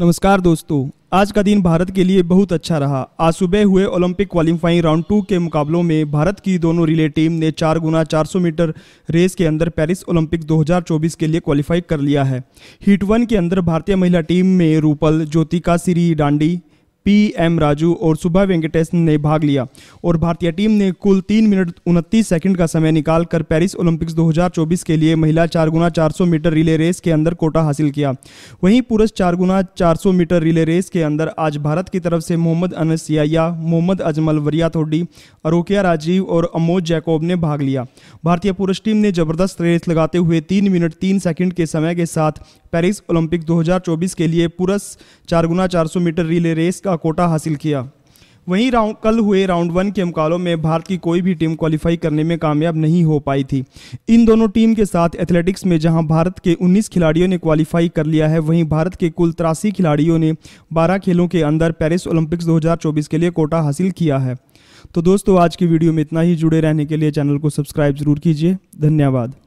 नमस्कार दोस्तों आज का दिन भारत के लिए बहुत अच्छा रहा आज सुबह हुए ओलंपिक क्वालिफाइंग राउंड टू के मुकाबलों में भारत की दोनों रिले टीम ने चार गुना सौ मीटर रेस के अंदर पेरिस ओलंपिक 2024 के लिए क्वालिफाई कर लिया है हीट वन के अंदर भारतीय महिला टीम में रूपल ज्योतिका सिरी डांडी पी एम राजू और सुबह वेंकटेश ने भाग लिया और भारतीय टीम ने कुल तीन मिनट उनतीस सेकंड का समय निकालकर पेरिस ओलंपिक्स 2024 के लिए महिला चार गुना चार मीटर रिले रेस के अंदर कोटा हासिल किया वहीं पुरुष चार गुना चार मीटर रिले रेस के अंदर आज भारत की तरफ से मोहम्मद अनसियाया मोहम्मद अजमल वरिया थोडी अरोकिया राजीव और अमोद जैकोब ने भाग लिया भारतीय पुरुष टीम ने जबरदस्त रेस लगाते हुए तीन मिनट तीन सेकंड के समय के साथ पेरिस ओलंपिक 2024 के लिए पुरुष चार गुना चार मीटर रिले रेस का का कोटा हासिल किया वहीं राउंड कल हुए राउंड वन के मुकाबलों में भारत की कोई भी टीम क्वालिफाई करने में कामयाब नहीं हो पाई थी इन दोनों टीम के साथ एथलेटिक्स में जहां भारत के 19 खिलाड़ियों ने क्वालिफाई कर लिया है वहीं भारत के कुल तिरासी खिलाड़ियों ने 12 खेलों के अंदर पेरिस ओलंपिक्स 2024 के लिए कोटा हासिल किया है तो दोस्तों आज की वीडियो में इतना ही जुड़े रहने के लिए चैनल को सब्सक्राइब जरूर कीजिए धन्यवाद